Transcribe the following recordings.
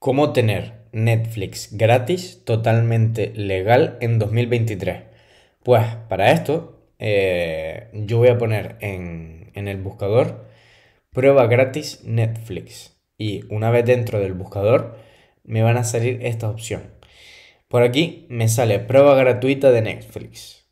¿Cómo tener Netflix gratis totalmente legal en 2023? Pues para esto eh, yo voy a poner en, en, el buscador prueba gratis Netflix y una vez dentro del buscador me van a salir esta opción. Por aquí me sale prueba gratuita de Netflix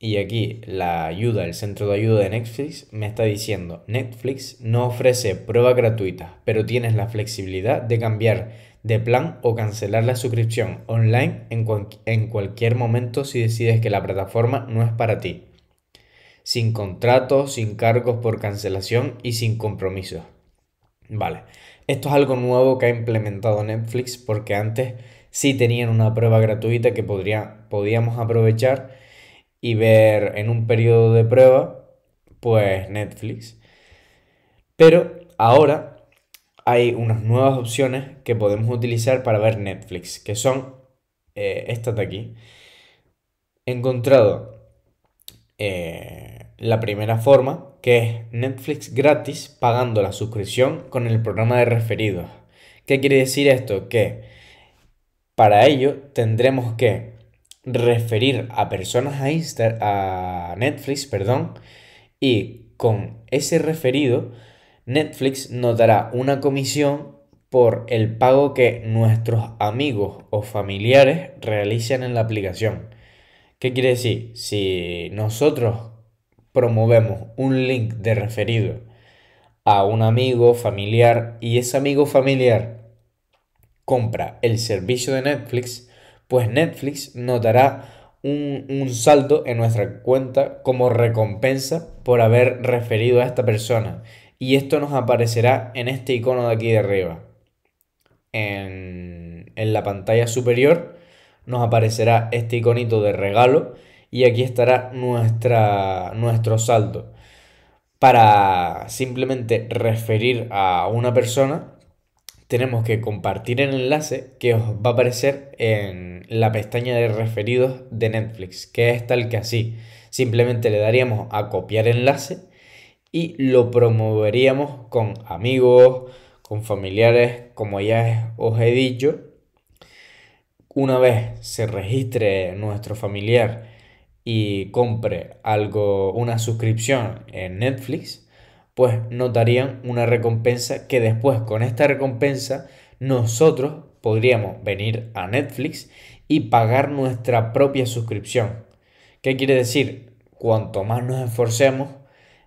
y aquí la ayuda, el centro de ayuda de Netflix me está diciendo Netflix no ofrece prueba gratuita pero tienes la flexibilidad de cambiar de plan o cancelar la suscripción online en, cualquier momento si decides que la plataforma no es para ti. Sin contratos, sin cargos por cancelación y sin compromisos. Vale, esto es algo nuevo que ha implementado Netflix porque antes sí tenían una prueba gratuita que podría, podíamos aprovechar y ver en un periodo de prueba, pues Netflix. Pero ahora hay unas nuevas opciones que podemos utilizar para ver Netflix, que son eh, estas de aquí. He encontrado eh, la primera forma, que es Netflix gratis pagando la suscripción con el programa de referidos. ¿Qué quiere decir esto? Que para ello tendremos que referir a personas a, a Netflix, perdón, y con ese referido Netflix notará dará una comisión por el pago que nuestros amigos o familiares realicen en la aplicación. ¿Qué quiere decir? Si nosotros promovemos un link de referido a un amigo familiar y ese amigo familiar compra el servicio de Netflix, pues Netflix notará un, salto en nuestra cuenta como recompensa por haber referido a esta persona y esto nos aparecerá en este icono de aquí de arriba. En, la pantalla superior nos aparecerá este iconito de regalo y aquí estará nuestra, nuestro saldo. Para simplemente referir a una persona, tenemos que compartir el enlace que os va a aparecer en la pestaña de referidos de Netflix, que es tal que así. Simplemente le daríamos a copiar enlace y lo promoveríamos con amigos, con familiares, como ya os he dicho. Una vez se registre nuestro familiar y compre algo, una suscripción en Netflix, pues notarían una recompensa que después con esta recompensa nosotros podríamos venir a Netflix y pagar nuestra propia suscripción. ¿Qué quiere decir? Cuanto más nos esforcemos,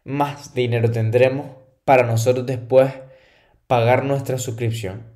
más dinero tendremos para nosotros después pagar nuestra suscripción.